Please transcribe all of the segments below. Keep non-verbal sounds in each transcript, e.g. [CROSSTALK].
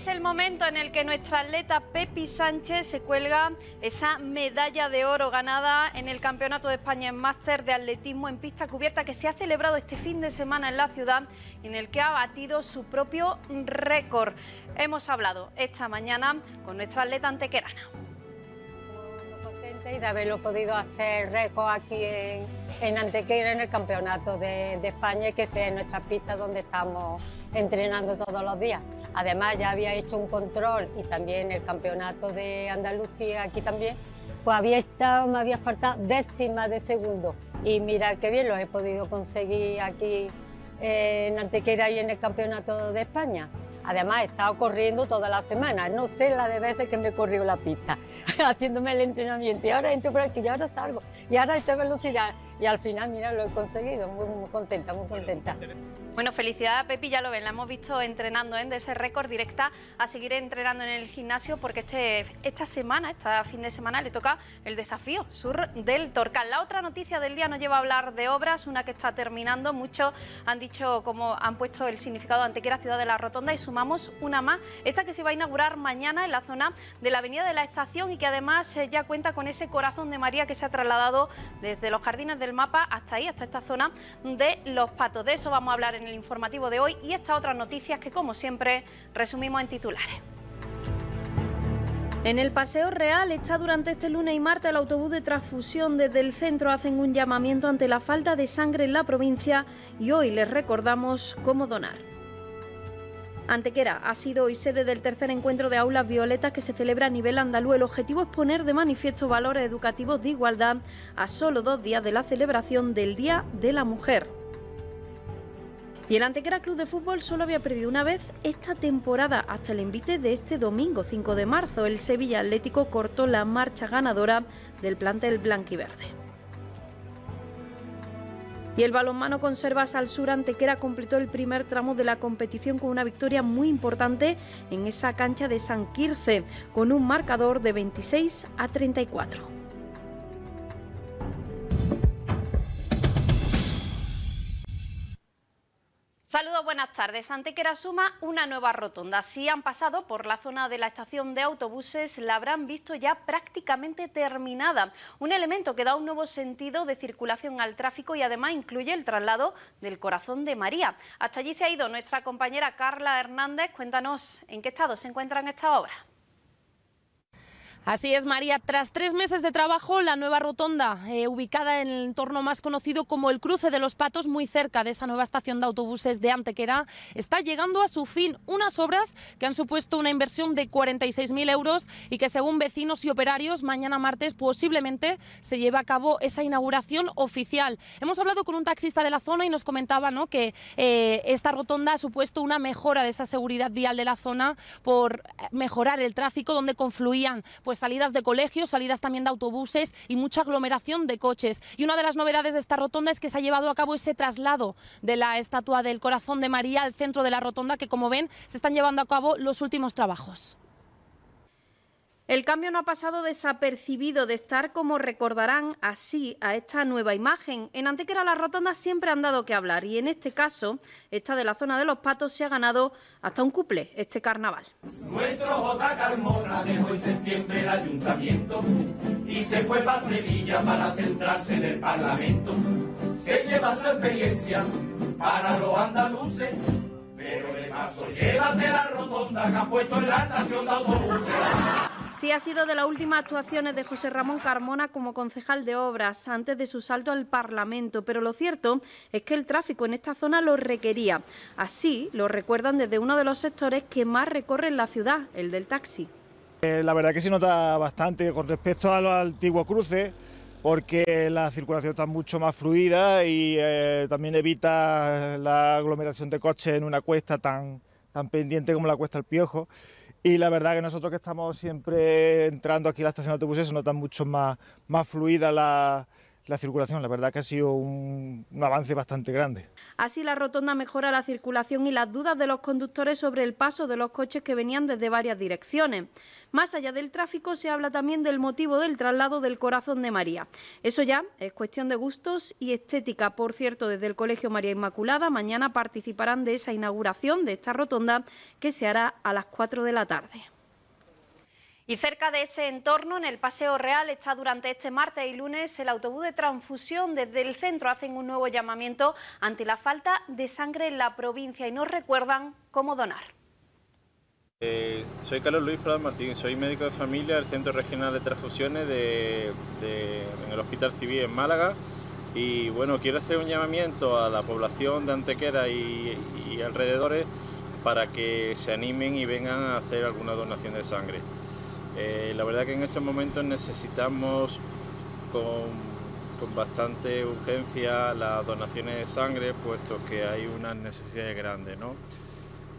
Es el momento en el que nuestra atleta Pepi Sánchez se cuelga esa medalla de oro ganada en el Campeonato de España en Máster de Atletismo en Pista Cubierta que se ha celebrado este fin de semana en la ciudad y en el que ha batido su propio récord. Hemos hablado esta mañana con nuestra atleta antequerana. Muy contenta y de haberlo podido hacer récord aquí en, Antequera en el Campeonato de, de España que sea en nuestra pista donde estamos entrenando todos los días. Además, ya había hecho un control y también el campeonato de Andalucía aquí también. Pues había estado, me había faltado décima de segundo. Y mira qué bien, lo he podido conseguir aquí eh, en Antequera y en el campeonato de España. Además, he estado corriendo toda la semana. No sé la de veces que me he corrido la pista, [LAUGHS] haciéndome el entrenamiento. Y ahora entro por aquí, y ahora salgo. Y ahora esta velocidad y al final, mira, lo he conseguido, muy, contenta, muy contenta. Bueno, felicidad a Pepi, ya lo ven, la hemos visto entrenando en ¿eh? de ese récord directa a seguir entrenando en el gimnasio porque este, esta semana, este fin de semana, le toca el desafío sur del Torcal. La otra noticia del día nos lleva a hablar de obras, una que está terminando, muchos han dicho cómo han puesto el significado de Antequera Ciudad de la Rotonda y sumamos una más, esta que se va a inaugurar mañana en la zona de la Avenida de la Estación y que además eh, ya cuenta con ese corazón de María que se ha trasladado desde los jardines del el mapa hasta ahí, hasta esta zona de Los Patos. De eso vamos a hablar en el informativo de hoy y estas otras noticias que, como siempre, resumimos en titulares. En el Paseo Real está durante este lunes y martes el autobús de transfusión desde el centro hacen un llamamiento ante la falta de sangre en la provincia y hoy les recordamos cómo donar. Antequera ha sido hoy sede del tercer encuentro de aulas violetas que se celebra a nivel andaluz. El objetivo es poner de manifiesto valores educativos de igualdad a solo dos días de la celebración del Día de la Mujer. Y el Antequera Club de Fútbol solo había perdido una vez esta temporada hasta el invite de este domingo 5 de marzo. El Sevilla Atlético cortó la marcha ganadora del plantel blanquiverde. Y el balonmano conserva Sur Antequera completó el primer tramo de la competición con una victoria muy importante en esa cancha de San Quirce, con un marcador de 26 a 34. Saludos, buenas tardes. Ante suma, una nueva rotonda. Si han pasado por la zona de la estación de autobuses, la habrán visto ya prácticamente terminada. Un elemento que da un nuevo sentido de circulación al tráfico y además incluye el traslado del corazón de María. Hasta allí se ha ido nuestra compañera Carla Hernández. Cuéntanos en qué estado se encuentran estas obras. Así es, María. Tras tres meses de trabajo, la nueva rotonda, eh, ubicada en el entorno más conocido como el Cruce de los Patos, muy cerca de esa nueva estación de autobuses de Antequera, está llegando a su fin. Unas obras que han supuesto una inversión de 46.000 euros y que, según vecinos y operarios, mañana martes posiblemente se lleve a cabo esa inauguración oficial. Hemos hablado con un taxista de la zona y nos comentaba ¿no? que eh, esta rotonda ha supuesto una mejora de esa seguridad vial de la zona por eh, mejorar el tráfico donde confluían. Pues, pues salidas de colegios, salidas también de autobuses y mucha aglomeración de coches. Y una de las novedades de esta rotonda es que se ha llevado a cabo ese traslado de la estatua del corazón de María al centro de la rotonda, que como ven se están llevando a cabo los últimos trabajos. El cambio no ha pasado desapercibido de estar, como recordarán, así a esta nueva imagen. En Antequera las rotondas siempre han dado que hablar y en este caso, esta de la zona de los patos se ha ganado hasta un cuple este carnaval. Nuestro J. Carmona dejó en septiembre el ayuntamiento y se fue para Sevilla para centrarse en el Parlamento. Se lleva su experiencia para los andaluces. Pero de paso, de la rotonda que ha puesto en la estación de autobuses. Sí ha sido de las últimas actuaciones de José Ramón Carmona como concejal de obras antes de su salto al Parlamento, pero lo cierto es que el tráfico en esta zona lo requería. Así lo recuerdan desde uno de los sectores que más recorren la ciudad, el del taxi. Eh, la verdad que se nota bastante con respecto a los antiguos cruces, porque la circulación está mucho más fluida y eh, también evita la aglomeración de coches en una cuesta tan, tan pendiente como la cuesta del Piojo. Y la verdad que nosotros que estamos siempre entrando aquí a la estación de autobuses se notan mucho más, más fluida la, la circulación. La verdad que ha sido un, avance bastante grande. Así la rotonda mejora la circulación y las dudas de los conductores sobre el paso de los coches que venían desde varias direcciones. Más allá del tráfico se habla también del motivo del traslado del corazón de María. Eso ya es cuestión de gustos y estética. Por cierto, desde el Colegio María Inmaculada mañana participarán de esa inauguración de esta rotonda que se hará a las 4 de la tarde. Y cerca de ese entorno, en el Paseo Real, está durante este martes y lunes el autobús de transfusión desde el centro. Hacen un nuevo llamamiento ante la falta de sangre en la provincia y nos recuerdan cómo donar. Eh, soy Carlos Luis Prado Martín, soy médico de familia del Centro Regional de Transfusiones en el Hospital Civil en Málaga. Y bueno, quiero hacer un llamamiento a la población de Antequera y alrededores para que se animen y vengan a hacer alguna donación de sangre. Eh, la verdad que en estos momentos necesitamos con, bastante urgencia las donaciones de sangre, puesto que hay unas necesidades grandes. ¿no?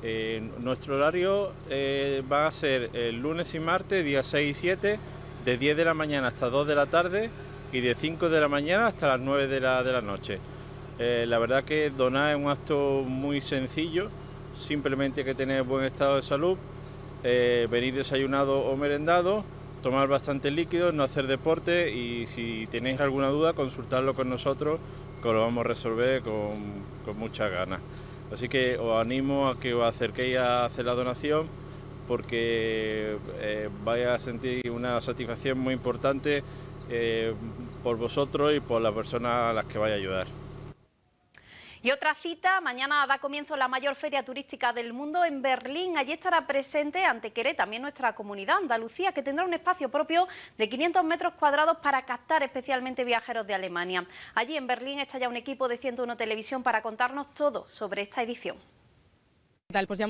Eh, nuestro horario eh, va a ser el lunes y martes, día 6 y 7, de 10 de la mañana hasta 2 de la tarde y de 5 de la mañana hasta las 9 de la, noche. la verdad que donar es un acto muy sencillo, simplemente hay que tener buen estado de salud, eh, venir desayunado o merendado, tomar bastante líquido, no hacer deporte y si tenéis alguna duda consultadlo con nosotros que lo vamos a resolver con, con muchas ganas. Así que os animo a que os acerquéis a hacer la donación porque eh, vais a sentir una satisfacción muy importante eh, por vosotros y por las personas a las que vais a ayudar. Y otra cita, mañana da comienzo la mayor feria turística del mundo en Berlín. Allí estará presente ante Antequeré, también nuestra comunidad Andalucía, que tendrá un espacio propio de 500 metros cuadrados para captar especialmente viajeros de Alemania. Allí en Berlín está ya un equipo de 101 Televisión para contarnos todo sobre esta edición. Pues ya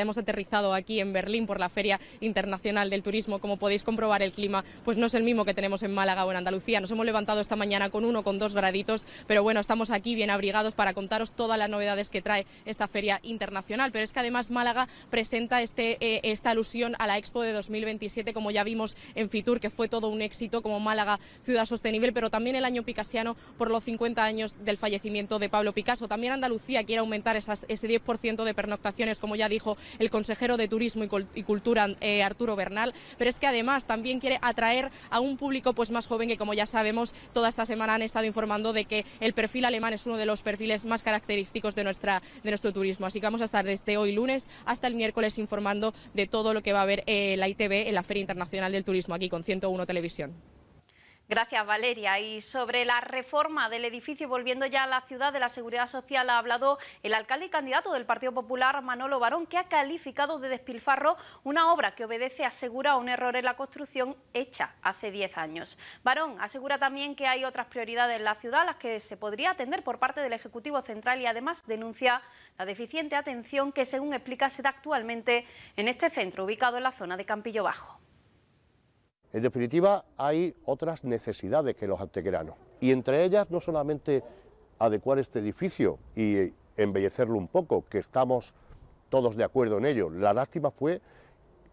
hemos, aterrizado aquí en Berlín por la Feria Internacional del Turismo. Como podéis comprobar, el clima pues no es el mismo que tenemos en Málaga o en Andalucía. Nos hemos levantado esta mañana con uno, con dos graditos, pero bueno, estamos aquí bien abrigados para contaros todas las novedades que trae esta Feria Internacional. Pero es que además Málaga presenta este, eh, esta alusión a la Expo de 2027, como ya vimos en Fitur, que fue todo un éxito como Málaga Ciudad Sostenible, pero también el año picasiano por los 50 años del fallecimiento de Pablo Picasso. También Andalucía quiere aumentar ese 10% de pernoctación como ya dijo el consejero de Turismo y Cultura, eh, Arturo Bernal, pero es que además también quiere atraer a un público pues, más joven que, como ya sabemos, toda esta semana han estado informando de que el perfil alemán es uno de los perfiles más característicos de, nuestra, de nuestro turismo. Así que vamos a estar desde hoy lunes hasta el miércoles informando de todo lo que va a haber eh, la ITV en la Feria Internacional del Turismo aquí con 101 Televisión. Gracias, Valeria. Y sobre la reforma del edificio, volviendo ya a la ciudad de la Seguridad Social, ha hablado el alcalde y candidato del Partido Popular, Manolo Barón, que ha calificado de despilfarro una obra que obedece, asegura, un error en la construcción hecha hace 10 años. Barón asegura también que hay otras prioridades en la ciudad las que se podría atender por parte del Ejecutivo Central y además denuncia la deficiente atención que, según explica, se da actualmente en este centro, ubicado en la zona de Campillo Bajo. En definitiva, hay otras necesidades que los antequeranos, y entre ellas no solamente adecuar este edificio y embellecerlo un poco, que estamos todos de acuerdo en ello. La lástima fue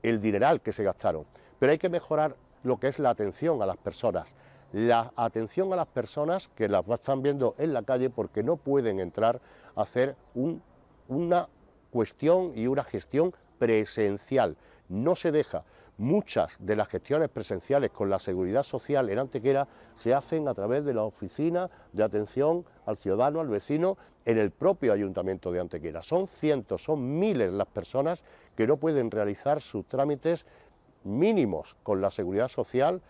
el dineral que se gastaron, pero hay que mejorar lo que es la atención a las personas. La atención a las personas que las están viendo en la calle porque no pueden entrar a hacer una cuestión y una gestión presencial. No se deja. Muchas de las gestiones presenciales con la seguridad social en Antequera se hacen a través de la oficina de atención al ciudadano, al vecino, en el propio ayuntamiento de Antequera. Son cientos, son miles las personas que no pueden realizar sus trámites mínimos con la seguridad social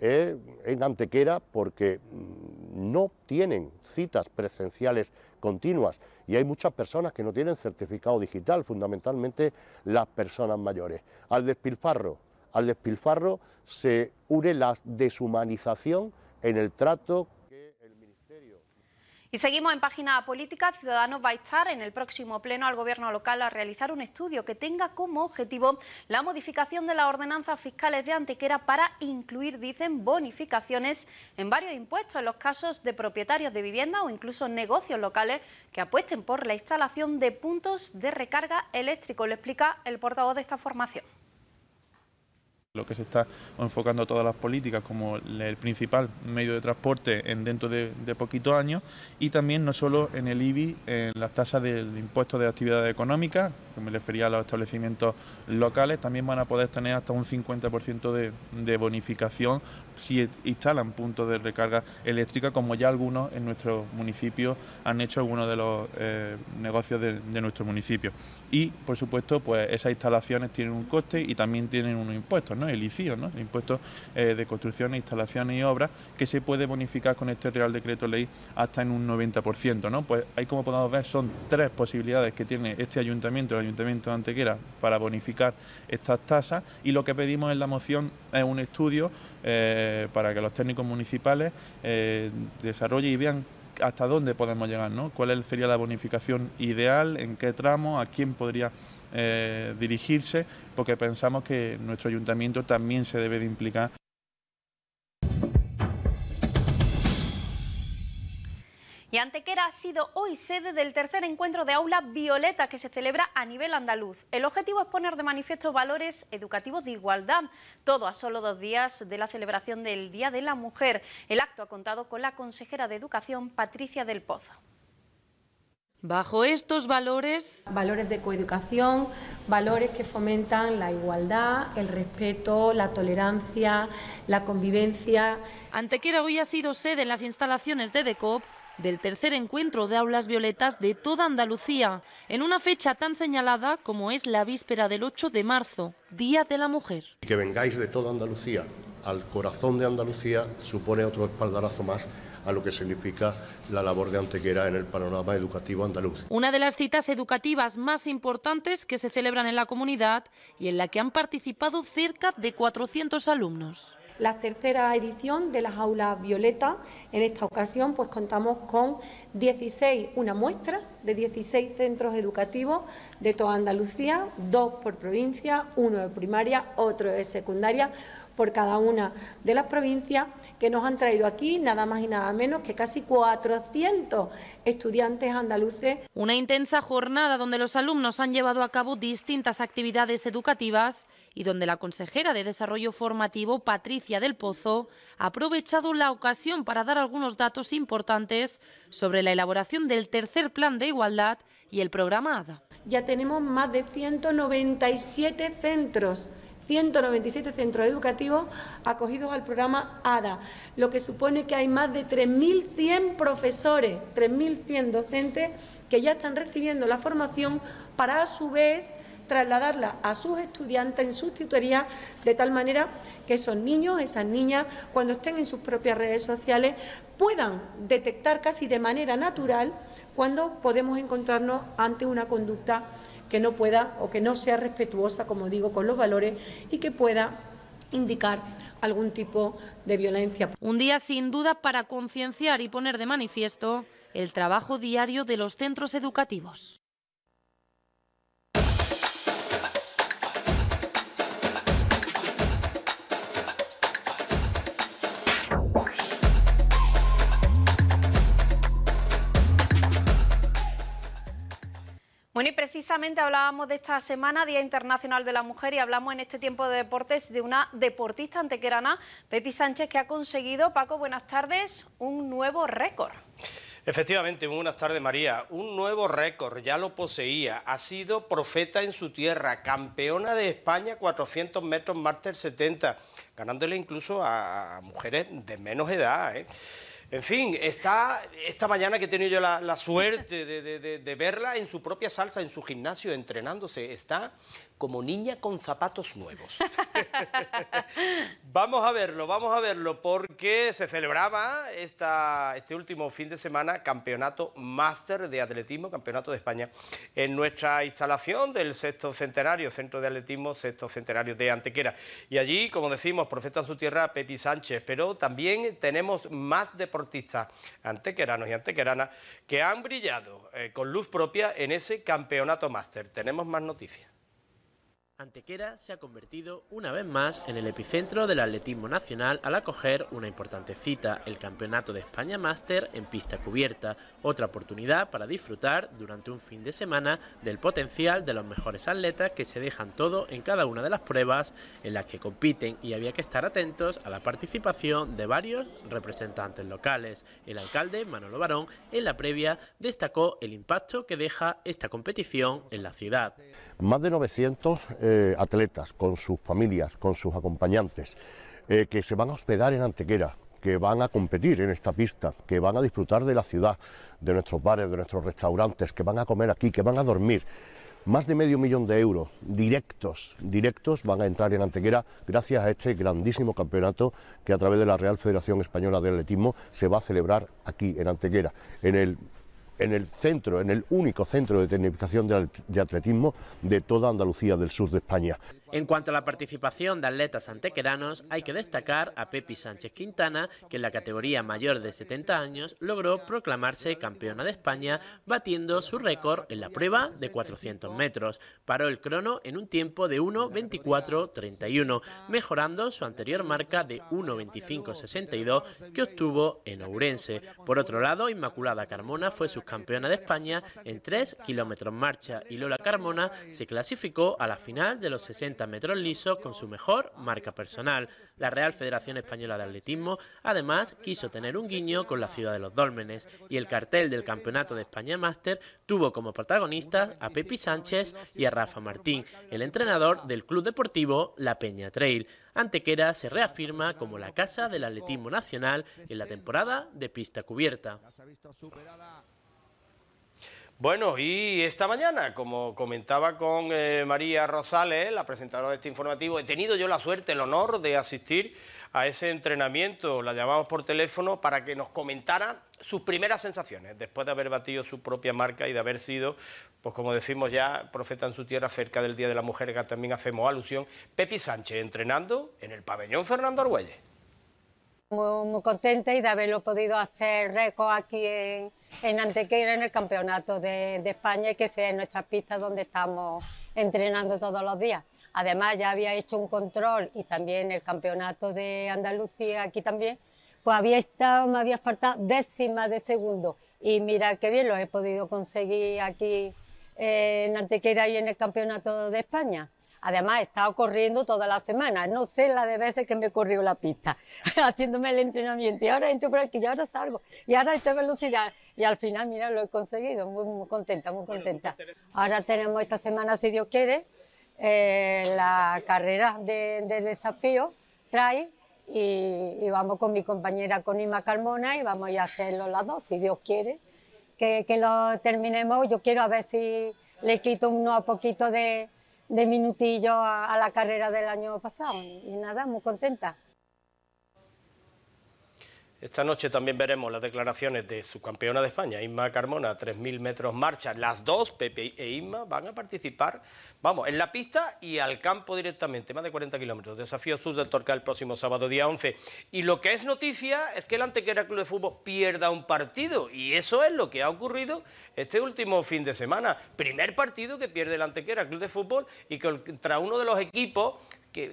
eh, en Antequera porque mm, no tienen citas presenciales continuas y hay muchas personas que no tienen certificado digital, fundamentalmente las personas mayores. Al despilfarro al despilfarro se une la deshumanización en el trato y seguimos en página política. Ciudadanos va a estar en el próximo pleno al Gobierno local a realizar un estudio que tenga como objetivo la modificación de las ordenanzas fiscales de Antequera para incluir, dicen, bonificaciones en varios impuestos en los casos de propietarios de vivienda o incluso negocios locales que apuesten por la instalación de puntos de recarga eléctrico. Lo explica el portavoz de esta formación. Lo que se está enfocando a todas las políticas como el principal medio de transporte en dentro de, poquitos años y también no solo en el IBI, en las tasas del impuesto de actividad económica que me refería a los establecimientos locales, también van a poder tener hasta un 50% de, bonificación si instalan puntos de recarga eléctrica, como ya algunos en nuestro municipio han hecho algunos de los eh, negocios de, de nuestro municipio. Y, por supuesto, pues esas instalaciones tienen un coste y también tienen unos impuestos, ¿no? el ICIO, el impuesto eh, de Construcción, instalaciones y obras, que se puede bonificar con este Real Decreto Ley hasta en un 90%. Pues ahí como podemos ver son tres posibilidades que tiene este ayuntamiento, el ayuntamiento de Antequera, para bonificar estas tasas y lo que pedimos en la moción es un estudio eh, para que los técnicos municipales eh, desarrollen y vean hasta dónde podemos llegar, ¿no? cuál sería la bonificación ideal, en qué tramo, a quién podría eh, dirigirse, porque pensamos que nuestro ayuntamiento también se debe de implicar. Y Antequera ha sido hoy sede del tercer encuentro de aula violeta que se celebra a nivel andaluz. El objetivo es poner de manifiesto valores educativos de igualdad, todo a solo dos días de la celebración del Día de la Mujer. El acto ha contado con la consejera de Educación, Patricia del Pozo. Bajo estos valores... Valores de coeducación, valores que fomentan la igualdad, el respeto, la tolerancia, la convivencia. Antequera hoy ha sido sede en las instalaciones de DECOP del tercer encuentro de aulas violetas de toda Andalucía, en una fecha tan señalada como es la víspera del 8 de marzo, Día de la Mujer. Que vengáis de toda Andalucía al corazón de Andalucía supone otro espaldarazo más a lo que significa la labor de Antequera en el panorama educativo andaluz. Una de las citas educativas más importantes que se celebran en la comunidad y en la que han participado cerca de 400 alumnos la tercera edición de las aulas violeta. En esta ocasión pues contamos con 16, una muestra de 16 centros educativos de toda Andalucía, dos por provincia, uno de primaria, otro de secundaria, por cada una de las provincias, que nos han traído aquí nada más y nada menos que casi 400 estudiantes andaluces. Una intensa jornada donde los alumnos han llevado a cabo distintas actividades educativas y donde la consejera de Desarrollo Formativo, Patricia del Pozo, ha aprovechado la ocasión para dar algunos datos importantes sobre la elaboración del tercer plan de igualdad y el programa ADA. Ya tenemos más de 197 centros 197 centros educativos acogidos al programa ADA, lo que supone que hay más de 3.100 profesores, 3.100 docentes que ya están recibiendo la formación para, a su vez, trasladarla a sus estudiantes en sus tutorías, de tal manera que esos niños, esas niñas, cuando estén en sus propias redes sociales, puedan detectar casi de manera natural cuando podemos encontrarnos ante una conducta que no pueda o que no sea respetuosa, como digo, con los valores y que pueda indicar algún tipo de violencia. Un día sin duda para concienciar y poner de manifiesto el trabajo diario de los centros educativos. Bueno, y precisamente hablábamos de esta semana, Día Internacional de la Mujer, y hablamos en este tiempo de deportes de una deportista antequerana, Pepi Sánchez, que ha conseguido, Paco, buenas tardes, un nuevo récord. Efectivamente, buenas tardes María. Un nuevo récord, ya lo poseía. Ha sido profeta en su tierra, campeona de España 400 metros máster 70, ganándole incluso a mujeres de menos edad. ¿eh? En fin, está esta mañana que he tenido yo la, suerte de, de, verla en su propia salsa, en su gimnasio, entrenándose. Está como niña con zapatos nuevos. [LAUGHS] vamos a verlo, vamos a verlo, porque se celebraba este último fin de semana campeonato máster de atletismo, campeonato de España, en nuestra instalación del sexto centenario, Centro de Atletismo Sexto Centenario de Antequera. Y allí, como decimos, profeta en su tierra Pepi Sánchez, pero también tenemos más deportistas antequeranos y antequeranas que han brillado eh, con luz propia en ese campeonato máster. Tenemos más noticias. Antequera se ha convertido una vez más en el epicentro del atletismo nacional al acoger una importante cita, el Campeonato de España Máster en pista cubierta, otra oportunidad para disfrutar durante un fin de semana del potencial de los mejores atletas que se dejan todo en cada una de las pruebas en las que compiten y había que estar atentos a la participación de varios representantes locales. El alcalde Manolo Barón en la previa destacó el impacto que deja esta competición en la ciudad más de 900 eh, atletas con sus familias, con sus acompañantes, eh, que se van a hospedar en Antequera, que van a competir en esta pista, que van a disfrutar de la ciudad, de nuestros bares, de nuestros restaurantes, que van a comer aquí, que van a dormir. Más de medio millón de euros directos, directos van a entrar en Antequera gracias a este grandísimo campeonato que a través de la Real Federación Española de Atletismo se va a celebrar aquí en Antequera, en el en el centro, en el único centro de tecnificación de atletismo de toda Andalucía del sur de España. En cuanto a la participación de atletas antequeranos, hay que destacar a Pepi Sánchez Quintana, que en la categoría mayor de 70 años logró proclamarse campeona de España, batiendo su récord en la prueba de 400 metros. Paró el crono en un tiempo de 1.24.31, mejorando su anterior marca de 1.25.62 que obtuvo en Ourense. Por otro lado, Inmaculada Carmona fue subcampeona de España en 3 kilómetros marcha y Lola Carmona se clasificó a la final de los 60 metro metros lisos con su mejor marca personal. La Real Federación Española de Atletismo además quiso tener un guiño con la ciudad de los Dólmenes y el cartel del Campeonato de España Máster tuvo como protagonistas a Pepi Sánchez y a Rafa Martín, el entrenador del Club Deportivo La Peña Trail. Antequera se reafirma como la casa del atletismo nacional en la temporada de pista cubierta. Bueno, y esta mañana, como comentaba con eh, María Rosales, la presentadora de este informativo, he tenido yo la suerte, el honor de asistir a ese entrenamiento. La llamamos por teléfono para que nos comentara sus primeras sensaciones después de haber batido su propia marca y de haber sido, pues como decimos ya, profeta en su tierra cerca del Día de la Mujer, que también hacemos alusión, Pepi Sánchez entrenando en el pabellón Fernando Argüelles. Muy, contenta y de haberlo podido hacer récord aquí en en Antequera en el Campeonato de, España que sea en nuestras pistas donde estamos entrenando todos los días. Además, ya había hecho un control y también el Campeonato de Andalucía aquí también, pues había estado, me había faltado décimas de segundo. Y mira qué bien lo he podido conseguir aquí eh, en Antequera y en el Campeonato de España. Además, he estado corriendo toda la semana. No sé la de veces que me he corrido la pista, [LAUGHS] haciéndome el entrenamiento. Y ahora entro por aquí, y ahora salgo. Y ahora esta velocidad. Y al final, mira, lo he conseguido, muy, contenta, muy contenta. Pues Ahora tenemos esta semana, si Dios quiere, eh, la carrera de, desafío, trae, y, vamos con mi compañera Conima Carmona y vamos a hacerlo las dos, si Dios quiere, que, que lo terminemos. Yo quiero a ver si le quito unos poquito de, de minutillos a, la carrera del año pasado. Y nada, muy contenta. Esta noche también veremos las declaraciones de su campeona de España, Isma Carmona, 3.000 metros marcha. Las dos, Pepe e Isma, van a participar, vamos, en la pista y al campo directamente, más de 40 kilómetros. Desafío Sur del Torca el próximo sábado, día 11. Y lo que es noticia es que el Antequera Club de Fútbol pierda un partido. Y eso es lo que ha ocurrido este último fin de semana. Primer partido que pierde el Antequera Club de Fútbol y contra uno de los equipos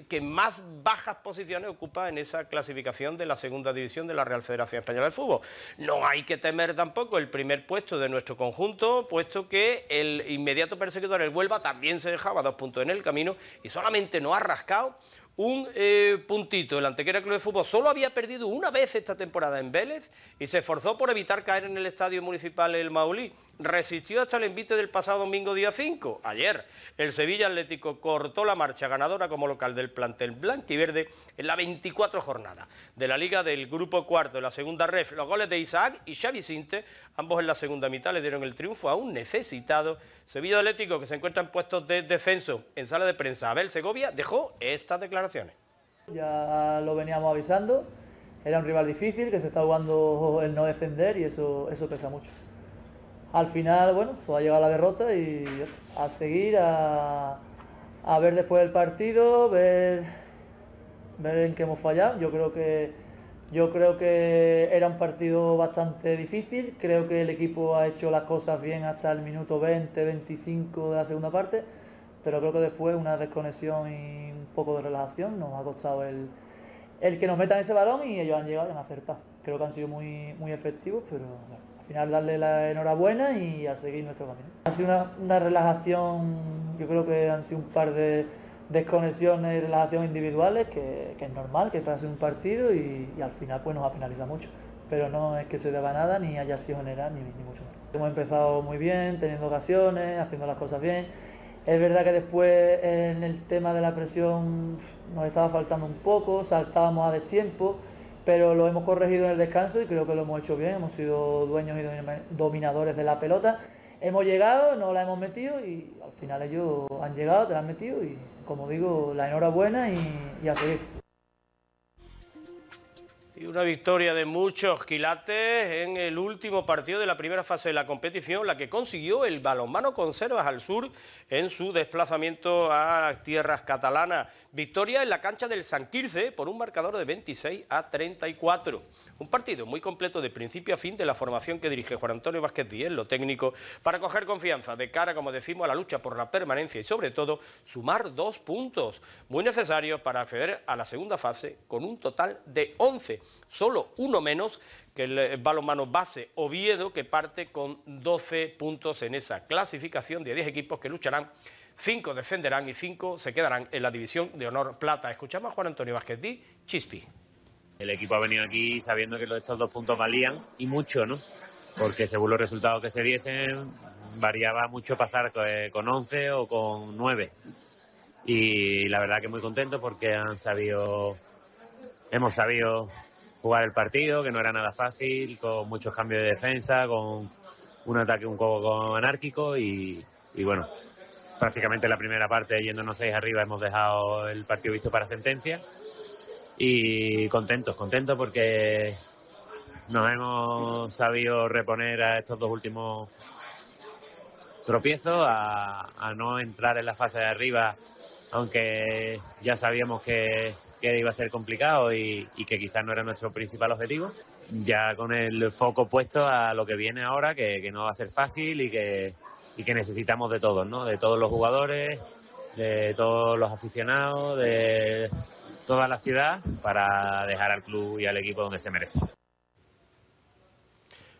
que, más bajas posiciones ocupa en esa clasificación de la segunda división de la Real Federación Española de Fútbol. No hay que temer tampoco el primer puesto de nuestro conjunto, puesto que el inmediato perseguidor, el Huelva, también se dejaba dos puntos en el camino y solamente no ha rascado un eh, puntito. El Antequera Club de Fútbol solo había perdido una vez esta temporada en Vélez y se esforzó por evitar caer en el estadio municipal El Maulí. Resistió hasta el envite del pasado domingo día 5. Ayer, el Sevilla Atlético cortó la marcha ganadora como local del plantel blanco y verde en la 24 jornada de la Liga del Grupo Cuarto, en la segunda ref. Los goles de Isaac y Xavi Sinte, ambos en la segunda mitad, le dieron el triunfo a un necesitado Sevilla Atlético que se encuentra en puestos de descenso. En sala de prensa, Abel Segovia dejó esta declaración. Ya lo veníamos avisando, era un rival difícil que se está jugando el no defender y eso, eso pesa mucho. Al final, bueno, pues ha llegado la derrota y a seguir, a, a ver después del partido, ver, ver en qué hemos fallado. Yo creo que yo creo que era un partido bastante difícil, creo que el equipo ha hecho las cosas bien hasta el minuto 20, 25 de la segunda parte pero creo que después una desconexión y un poco de relajación nos ha costado el, el que nos metan ese balón y ellos han llegado y han acertado. Creo que han sido muy, muy efectivos, pero al final darle la enhorabuena y a seguir nuestro camino. Ha sido una, una relajación, yo creo que han sido un par de desconexiones y relajación individuales, que, es normal, que pase un partido y, al final pues nos ha penalizado mucho. Pero no es que se deba nada, ni haya sido general, ni, ni mucho menos. Hemos empezado muy bien, teniendo ocasiones, haciendo las cosas bien es verdad que después en el tema de la presión nos estaba faltando un poco, saltábamos a destiempo, pero lo hemos corregido en el descanso y creo que lo hemos hecho bien, hemos sido dueños y dominadores de la pelota. Hemos llegado, no la hemos metido y al final ellos han llegado, te la han metido y como digo, la enhorabuena y, y a seguir. Y una victoria de muchos quilates en el último partido de la primera fase de la competición, la que consiguió el balonmano Conservas al Sur en su desplazamiento a las tierras catalanas. Victoria en la cancha del San Quirce por un marcador de 26 a 34. Un partido muy completo de principio a fin de la formación que dirige Juan Antonio Vázquez Díez, lo técnico, para coger confianza de cara, como decimos, a la lucha por la permanencia y sobre todo sumar dos puntos muy necesarios para acceder a la segunda fase con un total de 11, solo uno menos que el eh, balonmano base Oviedo que parte con 12 puntos en esa clasificación de 10 equipos que lucharán Cinco descenderán y cinco se quedarán en la división de honor plata. Escuchamos a Juan Antonio Vázquez Di, Chispi. El equipo ha venido aquí sabiendo que estos dos puntos valían y mucho, ¿no? Porque según los resultados que se diesen, variaba mucho pasar eh, con 11 o con nueve. Y la verdad que muy contento porque han sabido, hemos sabido jugar el partido, que no era nada fácil, con muchos cambios de defensa, con un ataque un poco anárquico y bueno, prácticamente la primera parte, yéndonos seis arriba, hemos dejado el partido visto para sentencia. Y contentos, contentos porque nos hemos sabido reponer a estos dos últimos tropiezos, a, no entrar en la fase de arriba, aunque ya sabíamos que, iba a ser complicado y, que quizás no era nuestro principal objetivo. Ya con el foco puesto a lo que viene ahora, que no va a ser fácil y que y que necesitamos de todos, ¿no? De todos los jugadores, de todos los aficionados, de toda la ciudad para dejar al club y al equipo donde se merece.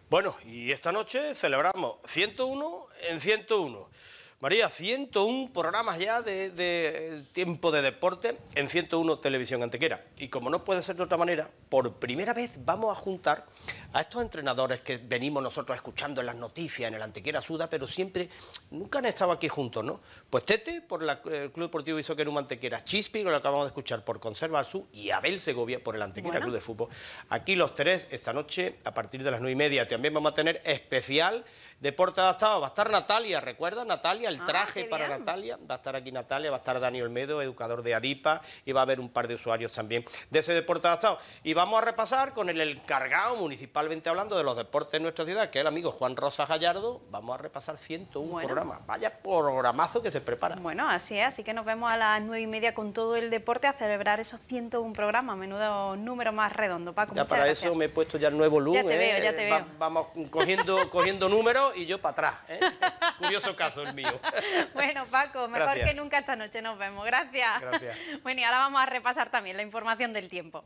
Bueno, y esta noche celebramos 101 en 101. María, 101 programas ya de, eh, tiempo de deporte en 101 Televisión Antequera. Y como no puede ser de otra manera, por primera vez vamos a juntar a estos entrenadores que venimos nosotros escuchando en las noticias, en el Antequera Suda, pero siempre, nunca han estado aquí juntos, ¿no? Pues Tete por el eh, Club Deportivo Isoquerum Antequera, Chispi, lo acabamos de escuchar por Conserva Sur, y Abel Segovia por el Antequera Club de Fútbol. Aquí los tres, esta noche, a partir de las 9 y media, también vamos a tener especial Deporte adaptado, va a estar Natalia, ¿recuerda Natalia? El ah, traje para Natalia, va a estar aquí Natalia, va a estar Daniel Olmedo, educador de ADIPA, y va a haber un par de usuarios también de ese deporte adaptado. Y vamos a repasar con el encargado municipalmente hablando de los deportes de nuestra ciudad, que es el amigo Juan Rosa Gallardo, vamos a repasar 101 programas. Vaya programazo que se prepara. Bueno, así es, así que nos vemos a las 9 y media con todo el deporte a celebrar esos 101 programas, menudo número más redondo, Paco. Ya para eso me he puesto ya el nuevo lunes, Ya te ¿eh? vamos cogiendo, cogiendo [LAUGHS] números y yo para atrás. ¿eh? [LAUGHS] Curioso caso el mío. [LAUGHS] bueno, Paco, mejor que nunca esta noche nos vemos. Gracias. Bueno, y ahora vamos a repasar también la información del tiempo.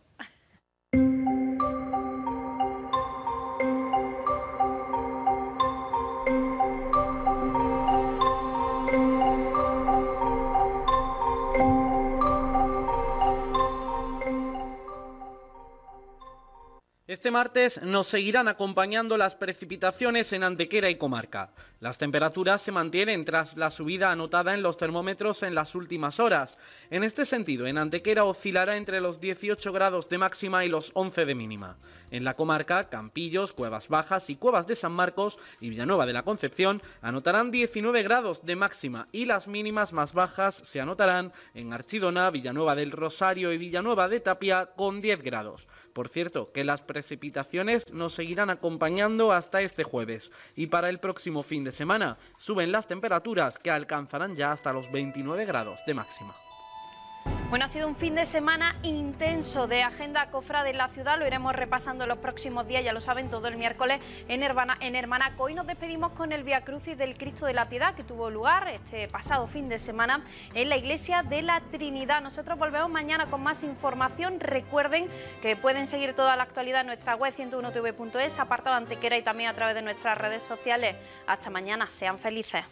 Este martes nos seguirán acompañando las precipitaciones en Antequera y comarca. Las temperaturas se mantienen tras la subida anotada en los termómetros en las últimas horas. En este sentido, en Antequera oscilará entre los 18 grados de máxima y los 11 de mínima. En la comarca, Campillos, Cuevas Bajas y Cuevas de San Marcos y Villanueva de la Concepción anotarán 19 grados de máxima y las mínimas más bajas se anotarán en Archidona, Villanueva del Rosario y Villanueva de Tapia con 10 grados. Por cierto, que las precipitaciones precipitaciones nos seguirán acompañando hasta este jueves y para el próximo fin de semana suben las temperaturas que alcanzarán ya hasta los 29 grados de máxima. Bueno, ha sido un fin de semana intenso de agenda cofrade en la ciudad, lo iremos repasando los próximos días, ya lo saben, todo el miércoles en, Hermana, en Hermanaco. Hoy nos despedimos con el Via Crucis del Cristo de la Piedad que tuvo lugar este pasado fin de semana en la Iglesia de la Trinidad. Nosotros volvemos mañana con más información. Recuerden que pueden seguir toda la actualidad en nuestra web 101tv.es, apartado antequera y también a través de nuestras redes sociales. Hasta mañana, sean felices.